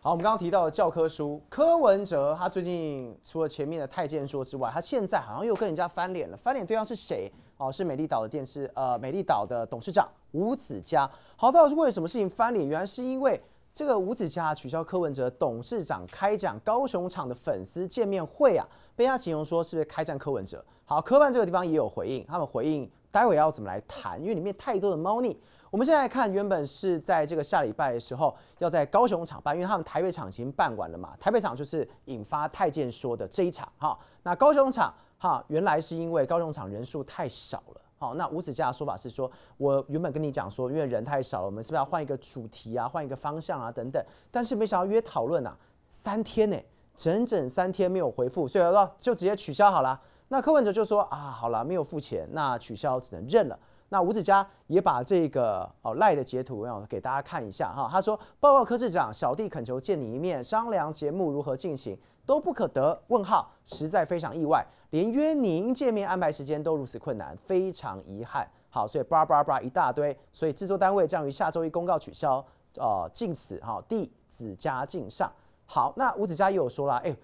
好，我们刚刚提到的教科书柯文哲，他最近除了前面的太监说之外，他现在好像又跟人家翻脸了。翻脸对象是谁？哦，是美丽岛的电视，呃，美丽岛的董事长吴子嘉。好，到底是为什么事情翻脸？原来是因为这个吴子嘉取消柯文哲董事长开讲高雄场的粉丝见面会啊，被他形容说是不是开战柯文哲？好，科办这个地方也有回应，他们回应待会要怎么来谈，因为里面太多的猫腻。我们现在看，原本是在这个下礼拜的时候要在高雄场办，因为他们台北场已经办完了嘛。台北场就是引发太监说的这一场哈。那高雄场哈，原来是因为高雄场人数太少了。好，那五子佳的说法是说，我原本跟你讲说，因为人太少了，我们是不是要换一个主题啊，换一个方向啊等等？但是没想到约讨论啊，三天呢，整整三天没有回复，所以就直接取消好了。那柯文哲就说啊，好了，没有付钱，那取消只能认了。那吴子嘉也把这个哦赖的截图要给大家看一下哈。他说：“报告科市长，小弟恳求见你一面，商量节目如何进行，都不可得。问号，实在非常意外，连约您见面安排时间都如此困难，非常遗憾。”好，所以叭叭叭一大堆，所以制作单位将于下周一公告取消。呃，敬此哈，弟子嘉敬上。好，那吴子嘉也有说了，哎，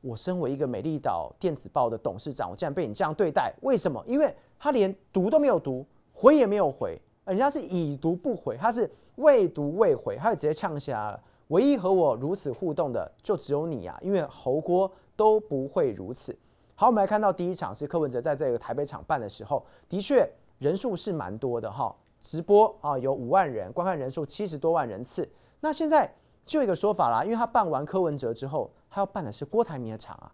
我身为一个美丽岛电子报的董事长，我竟然被你这样对待，为什么？因为他连读都没有读。回也没有回，人家是已读不回，他是未读未回，他就直接呛下了。唯一和我如此互动的就只有你啊，因为侯锅都不会如此。好，我们来看到第一场是柯文哲在这个台北场办的时候，的确人数是蛮多的哈，直播啊有五万人，观看人数七十多万人次。那现在就有一个说法啦，因为他办完柯文哲之后，他要办的是郭台铭的场啊。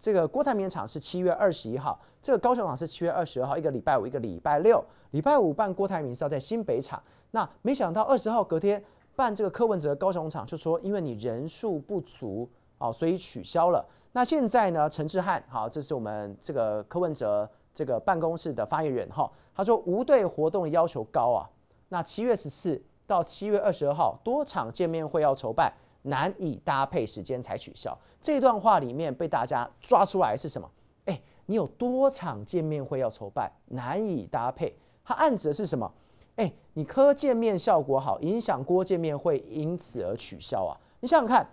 这个郭台铭场是七月二十一号，这个高雄场是七月二十二号，一个礼拜五，一个礼拜六。礼拜五办郭台铭是要在新北场。那没想到二十号隔天办这个柯文哲高雄场，就说因为你人数不足哦，所以取消了。那现在呢，陈志汉，好，这是我们这个柯文哲这个办公室的发言人哈，他说无对活动要求高啊，那七月十四到七月二十二号多场见面会要筹办。难以搭配时间才取消。这段话里面被大家抓出来是什么？哎，你有多场见面会要筹办，难以搭配。它暗指的是什么？哎，你科见面效果好，影响郭见面会因此而取消啊！你想想看，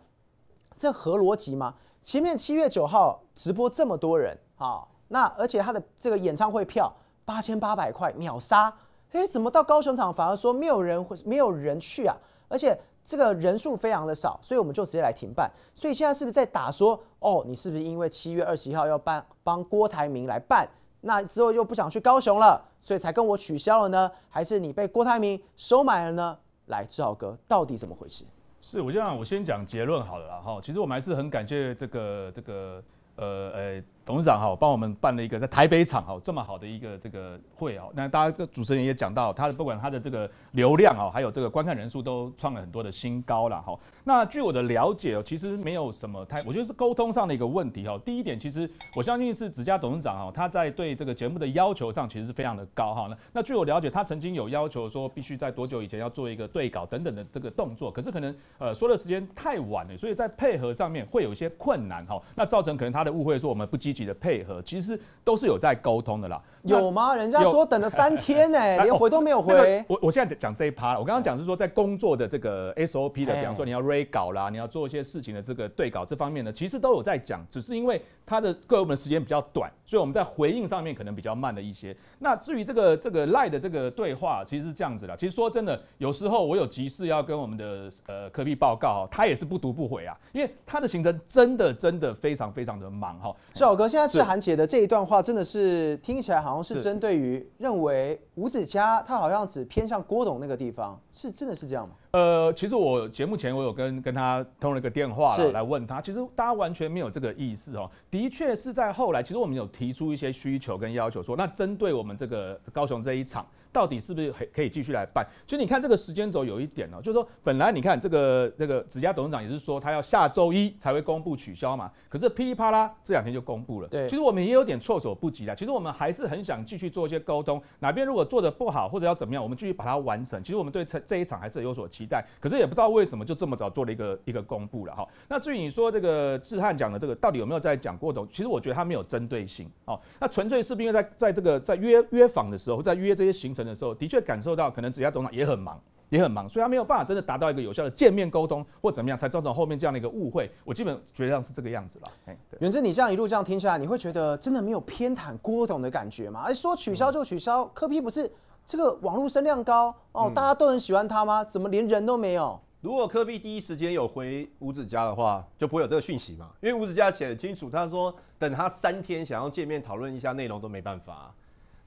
这合逻辑吗？前面七月九号直播这么多人啊，那而且他的这个演唱会票八千八百块秒杀，哎，怎么到高雄场反而说没有人会没有人去啊？而且。这个人数非常的少，所以我们就直接来停办。所以现在是不是在打说，哦，你是不是因为七月二十一号要办帮郭台铭来办，那之后又不想去高雄了，所以才跟我取消了呢？还是你被郭台铭收买了呢？来，志豪哥，到底怎么回事？是，我样，我先讲结论好了啦。哈，其实我们还是很感谢这个这个呃呃。董事长哈帮我们办了一个在台北场哈这么好的一个这个会哈，那大家主持人也讲到他的不管他的这个流量哈，还有这个观看人数都创了很多的新高了哈。那据我的了解，哦，其实没有什么太，我觉得是沟通上的一个问题哈。第一点，其实我相信是子佳董事长哈，他在对这个节目的要求上其实是非常的高哈。那那据我了解，他曾经有要求说必须在多久以前要做一个对稿等等的这个动作，可是可能呃说的时间太晚了，所以在配合上面会有一些困难哈。那造成可能他的误会说我们不积。的配合，其实都是有在沟通的啦。有吗？人家说等了三天呢，连回都没有回。我我现在讲这一趴，我刚刚讲是说在工作的这个 SOP 的，比方说你要 re 搞啦，你要做一些事情的这个对稿这方面呢，其实都有在讲，只是因为他的各部门时间比较短，所以我们在回应上面可能比较慢的一些。那至于这个这个赖的这个对话，其实是这样子的。其实说真的，有时候我有急事要跟我们的呃科秘报告，他也是不读不回啊，因为他的行程真的真的非常非常的忙哈。小哥，现在志涵姐的这一段话真的是听起来好像。是针对于认为五指嘉他好像只偏向郭董那个地方，是真的是这样吗？呃，其实我节目前我有跟跟他通了一个电话来问他，其实大家完全没有这个意识哦，的确是在后来，其实我们有提出一些需求跟要求，说那针对我们这个高雄这一场。到底是不是可以继续来办？就你看这个时间轴有一点呢，就是说本来你看这个那个子家董事长也是说他要下周一才会公布取消嘛，可是噼里啪啦这两天就公布了。对，其实我们也有点措手不及啦。其实我们还是很想继续做一些沟通，哪边如果做的不好或者要怎么样，我们继续把它完成。其实我们对这这一场还是有所期待，可是也不知道为什么就这么早做了一个一个公布了哈。那至于你说这个志翰讲的这个到底有没有在讲过？其实我觉得他没有针对性哦，那纯粹是因为在在这个在约约访的时候，在约这些行程。的时候，的确感受到可能紫家董事长也很忙，也很忙，所以他没有办法真的达到一个有效的见面沟通或怎么样，才造成后面这样的一个误会。我基本觉得像是这个样子了。原真，你这样一路这样听起来，你会觉得真的没有偏袒郭董的感觉吗？说取消就取消，柯碧不是这个网络声量高哦，大家都很喜欢他吗？怎么连人都没有？如果科比第一时间有回五指家的话，就不会有这个讯息嘛？因为五指家写的清楚，他说等他三天，想要见面讨论一下内容都没办法。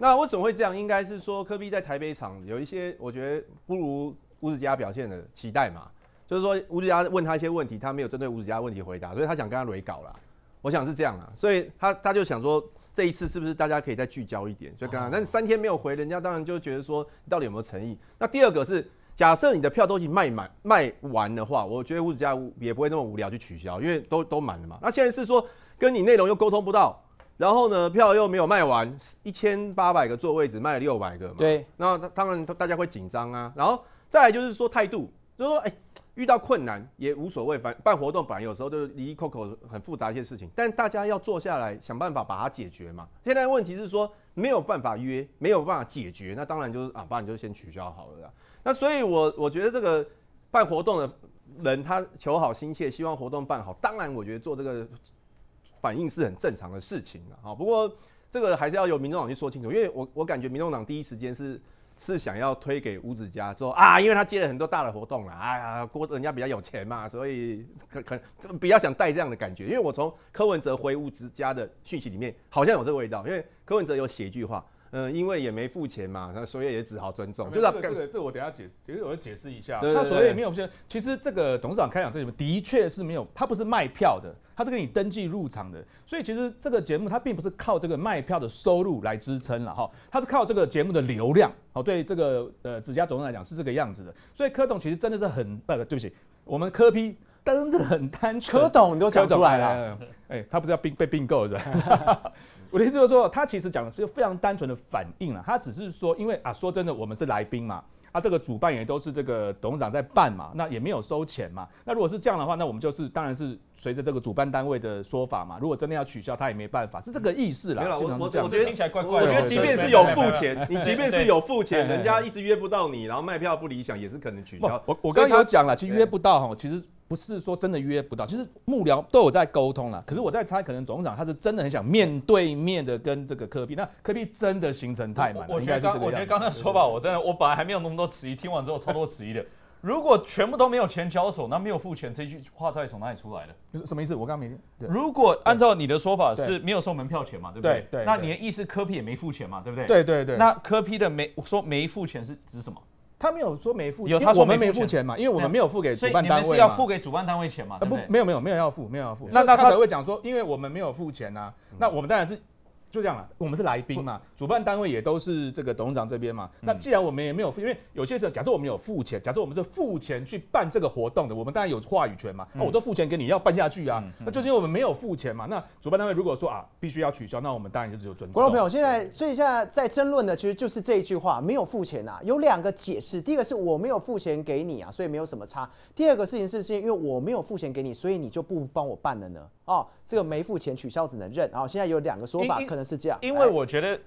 那我怎么会这样？应该是说科比在台北场有一些，我觉得不如吴子家表现的期待嘛。就是说吴子家问他一些问题，他没有针对吴子家问题回答，所以他想跟他擂稿啦。我想是这样啊，所以他他就想说这一次是不是大家可以再聚焦一点，就跟他。那三天没有回人家，当然就觉得说到底有没有诚意。那第二个是，假设你的票都已经卖满卖完的话，我觉得吴子家也不会那么无聊去取消，因为都都满了嘛。那现在是说跟你内容又沟通不到。然后呢，票又没有卖完，一千八百个座位只卖了六百个嘛。对，那当然大家会紧张啊。然后再来就是说态度，就说哎，遇到困难也无所谓，反办活动本来有时候就离 COCO 很复杂一些事情，但大家要坐下来想办法把它解决嘛。现在问题是说没有办法约，没有办法解决，那当然就是啊，不然就先取消好了。那所以我我觉得这个办活动的人他求好心切，希望活动办好，当然我觉得做这个。反应是很正常的事情啊。不过这个还是要由民众党去说清楚，因为我我感觉民众党第一时间是是想要推给吴子佳，说啊，因为他接了很多大的活动啦，哎呀，郭人家比较有钱嘛，所以可可比较想带这样的感觉，因为我从柯文哲回吴子佳的讯息里面好像有这味道，因为柯文哲有写一句话。嗯，因为也没付钱嘛，那所以也只好尊重。就是这个，这我等下解释，其实我要解释一下。他所以没有说，其实这个董事长开讲这里面的确是没有，他不是卖票的，他是给你登记入场的。所以其实这个节目它并不是靠这个卖票的收入来支撑了哈，它是靠这个节目的流量。哦，对这个呃，指家董事来讲是这个样子的。所以柯董其实真的是很，呃，对不起，我们柯批。真的很单纯，柯董你都讲出来了。哎，他不是要并被并购是吧？我的意思就是说，他其实讲的是个非常单纯的反应了。他只是说，因为啊，说真的，我们是来宾嘛，啊，这个主办也都是这个董事长在办嘛，那也没有收钱嘛。那如果是这样的话，那我们就是当然是随着这个主办单位的说法嘛。如果真的要取消，他也没办法，是这个意思啦。我我觉得听起来怪怪的。我觉得 即便是有付钱，你即便是有付钱，人家一直约不到你，然后卖票不理想，也是可能取消。我我刚刚有讲了，其实约不到哈，其实。不是说真的约不到，其实幕僚都有在沟通了。可是我在猜，可能总长他是真的很想面对面的跟这个科比。那科比真的行程太满，我觉得刚我觉得刚才说吧，我真的我本来还没有那么多疑，听完之后超多疑的。如果全部都没有钱交手，那没有付钱这句话再从哪里出来的？就是什么意思？我刚刚没。如果按照你的说法是没有收门票钱嘛，对不对？对。那你的意思科比也没付钱嘛，对不对？对对对。那科比的没说没付钱是指什么？他没有说没付，因为我们没付钱嘛，因为我们没有付给主办单位嘛。你是要付给主办单位钱嘛？不，没有，没有，没有要付，没有要付。那他才会讲说，因为我们没有付钱啊，那我们当然是。就这样了，我们是来宾嘛，主办单位也都是这个董事长这边嘛。那既然我们也没有，因为有些时候，假设我们有付钱，假设我们是付钱去办这个活动的，我们当然有话语权嘛。那我都付钱给你，要办下去啊。那就是我们没有付钱嘛。那主办单位如果说啊，必须要取消，那我们当然就只有尊重。观众朋友，现在所以现在在争论的其实就是这一句话：没有付钱啊。有两个解释，第一个是我没有付钱给你啊，所以没有什么差；第二个事情是是因为我没有付钱给你，所以你就不帮我办了呢。哦，这个没付钱取消只能认。然后现在有两个说法，可能。是这样，因为我觉得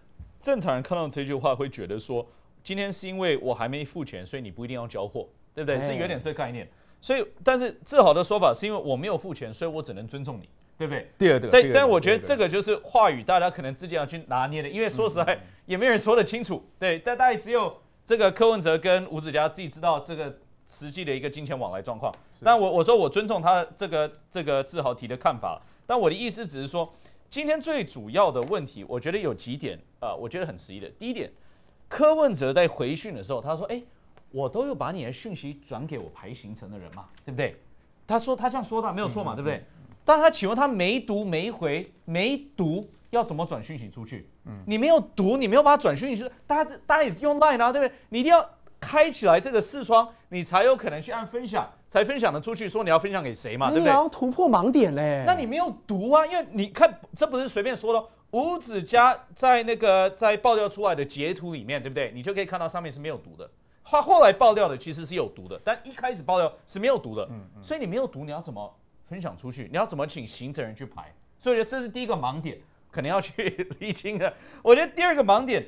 正常人看到这句话会觉得说，今天是因为我还没付钱，所以你不一定要交货，对不对？是有点这概念。所以，但是志豪的说法是因为我没有付钱，所以我只能尊重你，对不对？对对对。但但我觉得这个就是话语大家可能自己要去拿捏的，因为说实在也没有人说得清楚。对，但大家只有这个柯文哲跟吴子佳自己知道这个实际的一个金钱往来状况。但我我说我尊重他这个这个志豪提的看法，但我的意思只是说。今天最主要的问题，我觉得有几点啊，我觉得很实意的。第一点，柯文哲在回讯的时候，他说：“哎，我都有把你的讯息转给我排行程的人嘛，对不对？”他说他这样说的没有错嘛，对不对？但他请问他没读没回，没读要怎么转讯息出去？嗯，你没有读，你没有把他转讯息，大家大家也用 LINE 啊，对不对？你一定要。开起来这个视窗，你才有可能去按分享，才分享的出去，说你要分享给谁嘛，对不对？你要突破盲点嘞，那你没有读啊，因为你看这不是随便说的。五子嘉在那个在爆料出来的截图里面，对不对？你就可以看到上面是没有读的。他后来爆料的其实是有毒的，但一开始爆料是没有毒的。嗯嗯。所以你没有毒，你要怎么分享出去？你要怎么请行政人去排？所以这是第一个盲点，可能要去 厘清的。我觉得第二个盲点，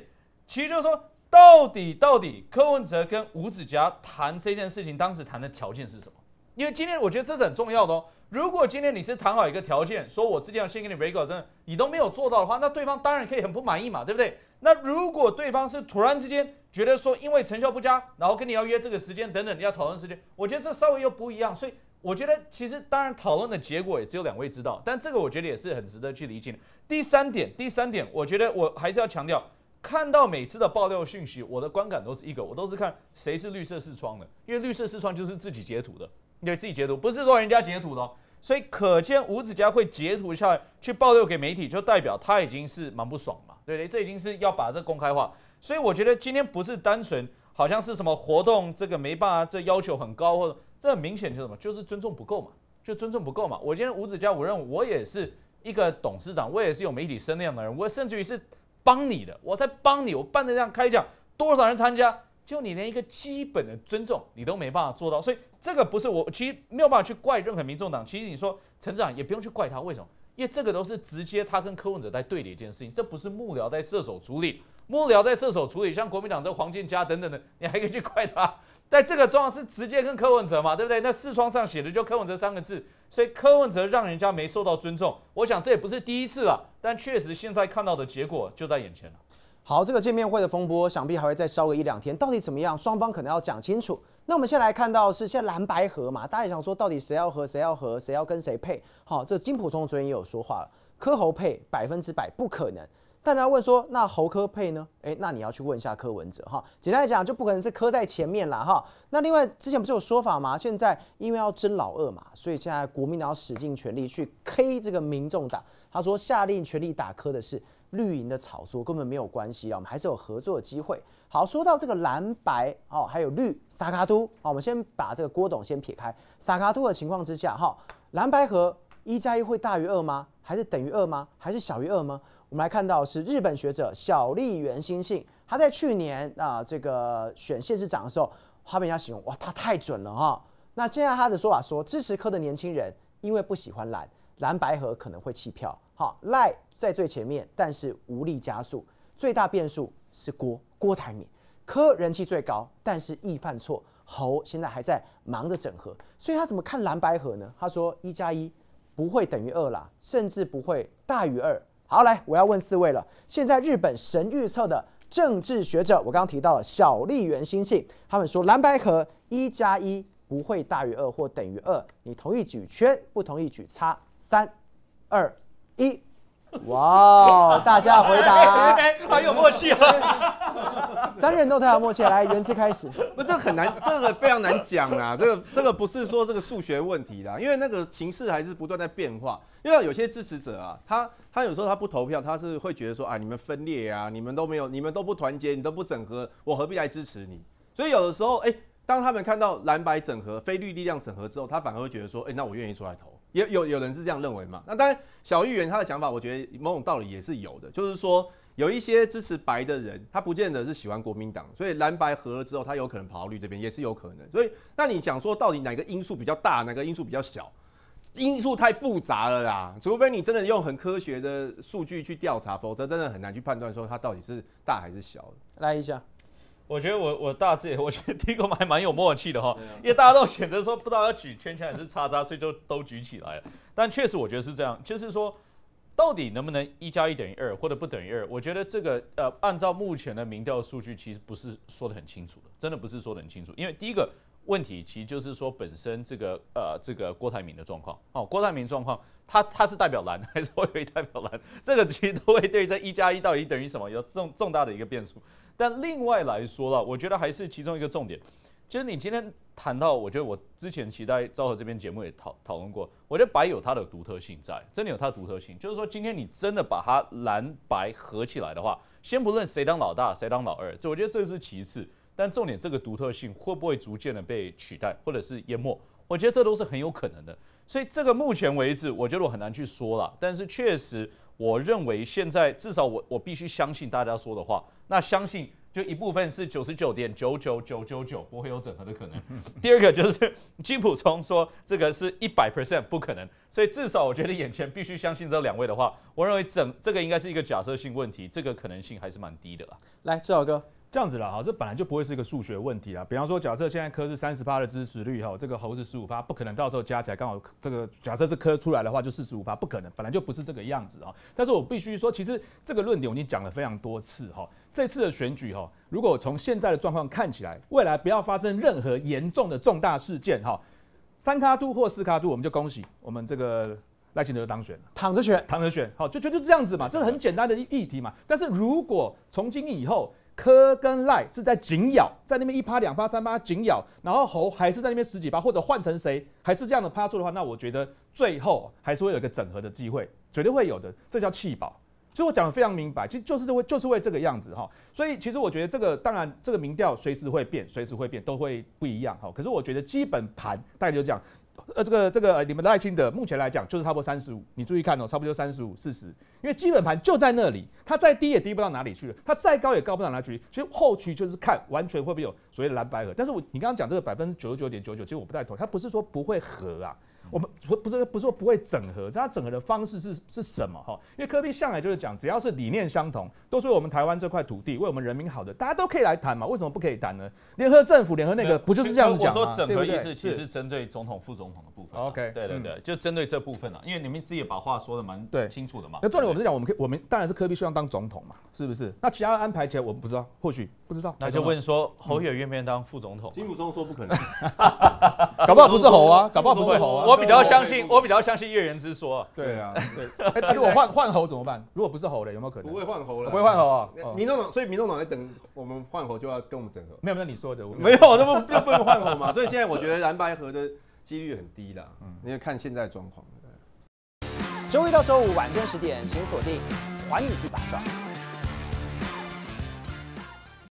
其实就是说。到底到底柯文哲跟吴子嘉谈这件事情，当时谈的条件是什么？因为今天我觉得这是很重要的哦。如果今天你是谈好一个条件，说我之前要先跟你 rego，真的你都没有做到的话，那对方当然可以很不满意嘛，对不对？那如果对方是突然之间觉得说因为成效不佳，然后跟你要约这个时间等等，你要讨论时间，我觉得这稍微又不一样。所以我觉得其实当然讨论的结果也只有两位知道，但这个我觉得也是很值得去理解的。第三点，第三点，我觉得我还是要强调。看到每次的爆料讯息，我的观感都是一个，我都是看谁是绿色视窗的，因为绿色视窗就是自己截图的，对，自己截图，不是说人家截图的。所以可见五子家会截图下来去爆料给媒体，就代表他已经是蛮不爽嘛，对不对？这已经是要把这公开化。所以我觉得今天不是单纯好像是什么活动，这个没办法，这要求很高，或者这很明显就是什么，就是尊重不够嘛，就尊重不够嘛。我今天五子家，我认为我也是一个董事长，我也是有媒体那样的人，我甚至于是。帮你的，我在帮你，我办的这样开讲，多少人参加？就你连一个基本的尊重你都没办法做到，所以这个不是我，其实没有办法去怪任何民众党。其实你说陈长也不用去怪他，为什么？因为这个都是直接他跟柯文哲在对的一件事情，这不是幕僚在射手处理。幕僚在射手处理，像国民党这黄建嘉等等的，你还可以去怪他。但这个状况是直接跟柯文哲嘛，对不对？那视窗上写的就柯文哲三个字，所以柯文哲让人家没受到尊重，我想这也不是第一次了。但确实现在看到的结果就在眼前了。好，这个见面会的风波想必还会再烧个一两天，到底怎么样？双方可能要讲清楚。那我们先来看到是现在蓝白合嘛，大家也想说到底谁要和谁要和谁要跟谁配？好，这金普忠昨天也有说话了，柯侯配百分之百不可能。大家问说，那侯科配呢？诶，那你要去问一下柯文哲哈。简单来讲，就不可能是柯在前面了哈。那另外之前不是有说法吗？现在因为要争老二嘛，所以现在国民党使尽全力去 K 这个民众党。他说，下令全力打科的是绿营的炒作，根本没有关系啊。我们还是有合作的机会。好，说到这个蓝白哦，还有绿撒卡都哦，我们先把这个郭董先撇开。撒卡都的情况之下哈，蓝白和一加一会大于二吗？还是等于二吗？还是小于二吗？我们来看到是日本学者小笠原新信，他在去年啊这个选县市长的时候，他被人家形容哇，他太准了哈。那现在他的说法说，支持柯的年轻人因为不喜欢蓝，蓝白合可能会弃票。好，赖在最前面，但是无力加速，最大变数是郭郭台铭。柯人气最高，但是易犯错。侯现在还在忙着整合，所以他怎么看蓝白合呢？他说一加一不会等于二啦，甚至不会大于二。好，来，我要问四位了。现在日本神预测的政治学者，我刚刚提到了小笠原新信，他们说蓝白和一加一不会大于二或等于二。你同意举圈，不同意举叉。三、二、一。哇，大家回答。哎，很有默契哈。三人都太有默契，来，原次开始。不，这个很难，这个非常难讲啊。这个这个不是说这个数学问题啦，因为那个形势还是不断在变化。因为有些支持者啊，他他有时候他不投票，他是会觉得说啊，你们分裂啊，你们都没有，你们都不团结，你都不整合，我何必来支持你？所以有的时候，哎，当他们看到蓝白整合、非绿力量整合之后，他反而会觉得说，哎，那我愿意出来投。有有有人是这样认为嘛？那当然，小议员他的讲法，我觉得某种道理也是有的，就是说。有一些支持白的人，他不见得是喜欢国民党，所以蓝白合了之后，他有可能跑绿这边也是有可能。所以，那你讲说到底哪个因素比较大，哪个因素比较小？因素太复杂了啦，除非你真的用很科学的数据去调查，否则真的很难去判断说它到底是大还是小来一下，我觉得我我大致，也，我觉得第一个们还蛮有默契的哈，因为大家都选择说不知道要举圈圈还是叉叉，所以就都举起来了。但确实我觉得是这样，就是说。到底能不能一加一等于二，或者不等于二？我觉得这个，呃，按照目前的民调数据，其实不是说的很清楚的，真的不是说的很清楚。因为第一个问题，其实就是说本身这个，呃，这个郭台铭的状况。哦，郭台铭状况，他他是代表蓝 还是会不代表蓝？这个其实都会对这一加一到底等于什么有重重大的一个变数。但另外来说了，我觉得还是其中一个重点。就是你今天谈到，我觉得我之前期待昭和这边节目也讨讨论过，我觉得白有它的独特性在，真的有它独特性。就是说，今天你真的把它蓝白合起来的话，先不论谁当老大谁当老二，这我觉得这是其次。但重点，这个独特性会不会逐渐的被取代或者是淹没？我觉得这都是很有可能的。所以这个目前为止，我觉得我很难去说了。但是确实，我认为现在至少我我必须相信大家说的话，那相信。就一部分是九十九点九九九九九不会有整合的可能。第二个就是金普聪说这个是一百 percent 不可能，所以至少我觉得眼前必须相信这两位的话。我认为整这个应该是一个假设性问题，这个可能性还是蛮低的啦。来，志豪哥，这样子了哈，这本来就不会是一个数学问题啊。比方说，假设现在科是三十八的支持率哈，这个猴是十五趴，不可能到时候加起来刚好这个假设是科出来的话就四十五趴，不可能，本来就不是这个样子啊。但是我必须说，其实这个论点我已经讲了非常多次哈。这次的选举哈，如果从现在的状况看起来，未来不要发生任何严重的重大事件哈，三卡都或四卡都，我们就恭喜我们这个赖清德当选，躺着选躺着选，好就就就这样子嘛，这是很简单的议题嘛。但是如果从今以后，柯跟赖是在紧咬，在那边一趴两趴三趴紧咬，然后侯还是在那边十几趴，或者换成谁还是这样的趴数的话，那我觉得最后还是会有一个整合的机会，绝对会有的，这叫气保。所以我讲的非常明白，其实就是为就是为这个样子哈。所以其实我觉得这个当然这个民调随时会变，随时会变，都会不一样哈。可是我觉得基本盘大概就这样，呃，这个这个你们爱心的，目前来讲就是差不多三十五。你注意看哦，差不多就三十五四十，因为基本盘就在那里，它再低也低不到哪里去，它再高也高不到哪里去。其实后期就是看完全会不会有所谓蓝白合。但是我你刚刚讲这个百分之九十九点九九，其实我不太同意，它不是说不会合啊。我们不不是不说不会整合，它整合的方式是是什么哈？因为科比向来就是讲，只要是理念相同，都是我们台湾这块土地，为我们人民好的，大家都可以来谈嘛。为什么不可以谈呢？联合政府联合那个不就是这样讲吗？我说整合意思其实针对总统、副总统的部分。OK，对对对，就针对这部分啊，因为你们自己也把话说的蛮对清楚的嘛。那重点我们是讲，我们可以我们当然是科比希望当总统嘛，是不是？那其他的安排起来我们不知道，或许不知道。那就问说侯友愿不愿意当副总统？金辅宗说不可能，搞不好不是侯啊，搞不好不是侯啊。比较相信，我比较相信月圆之说。对啊，对。如果换换猴怎么办？如果不是猴的，有没有可能？不会换猴了。不会换猴啊！民众党，所以民众党在等我们换猴，就要跟我们整合。没有没有，你说的，没有，这不不能换猴嘛？所以现在我觉得蓝白河的几率很低啦。嗯，你要看现在状况。周一到周五晚间十点，请锁定《还你一把抓》。